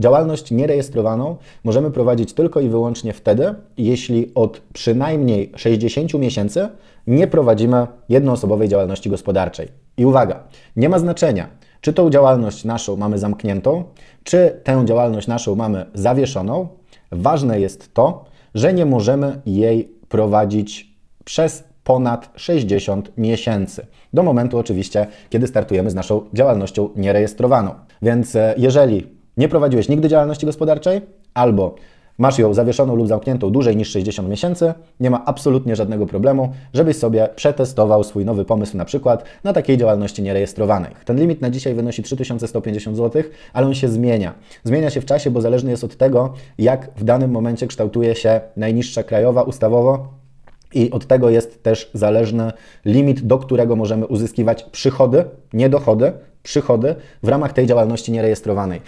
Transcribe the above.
Działalność nierejestrowaną możemy prowadzić tylko i wyłącznie wtedy, jeśli od przynajmniej 60 miesięcy nie prowadzimy jednoosobowej działalności gospodarczej. I uwaga, nie ma znaczenia, czy tą działalność naszą mamy zamkniętą, czy tę działalność naszą mamy zawieszoną. Ważne jest to, że nie możemy jej prowadzić przez ponad 60 miesięcy. Do momentu oczywiście, kiedy startujemy z naszą działalnością nierejestrowaną. Więc e, jeżeli nie prowadziłeś nigdy działalności gospodarczej, albo masz ją zawieszoną lub zamkniętą dłużej niż 60 miesięcy, nie ma absolutnie żadnego problemu, żebyś sobie przetestował swój nowy pomysł na przykład na takiej działalności nierejestrowanej. Ten limit na dzisiaj wynosi 3150 zł, ale on się zmienia. Zmienia się w czasie, bo zależny jest od tego, jak w danym momencie kształtuje się najniższa krajowa ustawowo i od tego jest też zależny limit, do którego możemy uzyskiwać przychody, nie dochody, przychody w ramach tej działalności nierejestrowanej.